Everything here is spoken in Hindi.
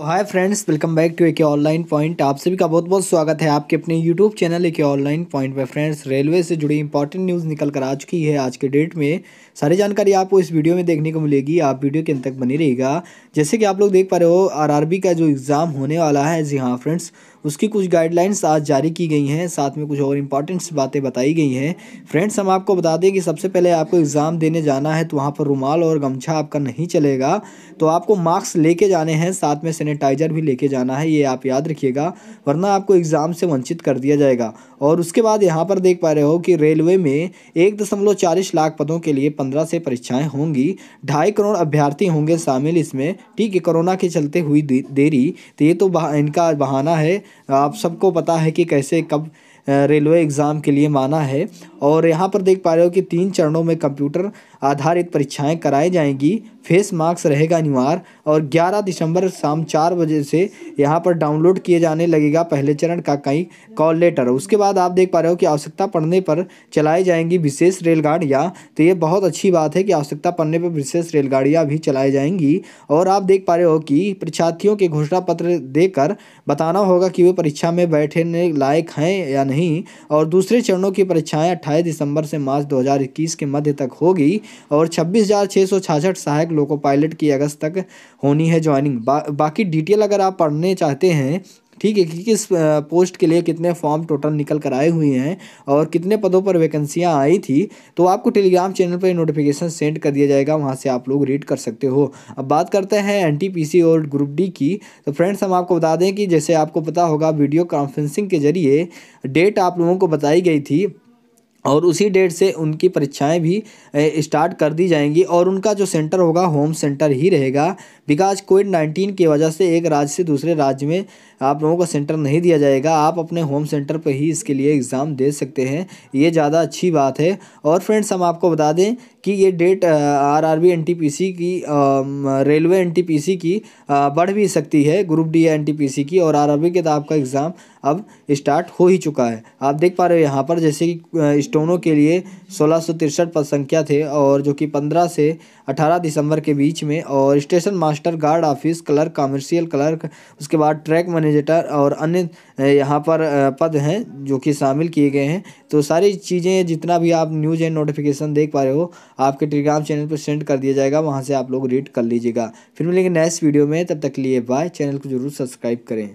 hi friends welcome back to एक के ऑनलाइन पॉइंट आप सभी का बहुत बहुत स्वागत है आपके अपने यूट्यूब चैनल एक ऑनलाइन पॉइंट पर फ्रेंड्स रेलवे से जुड़ी इंपॉर्टेंट न्यूज़ निकल कर आ चुकी है आज के डेट में सारी जानकारी आपको इस वीडियो में देखने को मिलेगी आप वीडियो के अंत तक बनी रहेगा जैसे कि आप लोग देख पा रहे हो आर का जो एग्ज़ाम होने वाला है जी हाँ फ्रेंड्स उसकी कुछ गाइडलाइंस आज जारी की गई हैं साथ में कुछ और इंपॉर्टेंट्स बातें बताई गई हैं फ्रेंड्स हम आपको बता दें कि सबसे पहले आपको एग्ज़ाम देने जाना है तो वहाँ पर रुमाल और गमछा आपका नहीं चलेगा तो आपको मास्क लेके जाने हैं साथ में सैनिटाइज़र भी लेके जाना है ये आप याद रखिएगा वरना आपको एग्ज़ाम से वंचित कर दिया जाएगा और उसके बाद यहाँ पर देख पा रहे हो कि रेलवे में एक दशमलव चालीस लाख पदों के लिए पंद्रह से परीक्षाएँ होंगी ढाई करोड़ अभ्यर्थी होंगे शामिल इसमें ठीक है कोरोना के चलते हुई देरी तो ये तो इनका बहाना है आप सबको पता है कि कैसे कब रेलवे एग्ज़ाम के लिए माना है और यहाँ पर देख पा रहे हो कि तीन चरणों में कंप्यूटर आधारित परीक्षाएं कराई जाएंगी फेस मार्क्स रहेगा अनिवार्य और 11 दिसंबर शाम चार बजे से यहाँ पर डाउनलोड किए जाने लगेगा पहले चरण का कई कॉल लेटर उसके बाद आप देख पा रहे हो कि आवश्यकता पड़ने पर चलाई जाएंगी विशेष रेलगाड़ियाँ तो ये बहुत अच्छी बात है कि आवश्यकता पड़ने पर विशेष रेलगाड़ियाँ भी चलाई जाएंगी और आप देख पा रहे हो कि परीक्षार्थियों के घोषणा पत्र देकर बताना होगा कि वे परीक्षा में बैठने लायक हैं या नहीं और दूसरे चरणों की परीक्षाएं अट्ठाईस दिसंबर से मार्च 2021 के मध्य तक होगी और छब्बीस सहायक लोको पायलट की अगस्त तक होनी है ज्वाइनिंग बा, बाकी डिटेल अगर आप पढ़ने चाहते हैं ठीक है कि किस पोस्ट के लिए कितने फॉर्म टोटल निकल कर आए हुए हैं और कितने पदों पर वैकेंसियां आई थी तो आपको टेलीग्राम चैनल पर नोटिफिकेशन सेंड कर दिया जाएगा वहां से आप लोग रीड कर सकते हो अब बात करते हैं एनटीपीसी और ग्रुप डी की तो फ्रेंड्स हम आपको बता दें कि जैसे आपको पता होगा वीडियो कॉन्फ्रेंसिंग के जरिए डेट आप लोगों को बताई गई थी और उसी डेट से उनकी परीक्षाएं भी स्टार्ट कर दी जाएंगी और उनका जो सेंटर होगा होम सेंटर ही रहेगा बिकॉज कोविड नाइन्टीन की वजह से एक राज्य से दूसरे राज्य में आप लोगों को सेंटर नहीं दिया जाएगा आप अपने होम सेंटर पर ही इसके लिए एग्ज़ाम दे सकते हैं ये ज़्यादा अच्छी बात है और फ्रेंड्स हम आपको बता दें कि ये date R R B N T P C की railway N T P C की बढ़ भी सकती है group D N T P C की और आर आर बी के तो आपका एग्ज़ाम अब स्टार्ट हो ही चुका है आप देख पा रहे हो यहाँ पर जैसे कि स्टोनों के लिए सोलह सौ तिरसठ पद संख्या थे और जो कि पंद्रह से अठारह दिसंबर के बीच में और station master guard office clerk commercial clerk उसके बाद ट्रैक मैनेजर और अन्य यहाँ पर पद हैं जो कि शामिल किए गए हैं तो सारी चीज़ें जितना भी आप न्यूज़ एंड नोटिफिकेशन देख पा रहे हो आपके टेलीग्राम चैनल पर सेंड कर दिया जाएगा वहाँ से आप लोग रीड कर लीजिएगा फिर मिलेंगे नेक्स्ट वीडियो में तब तक लिए बाय चैनल को जरूर सब्सक्राइब करें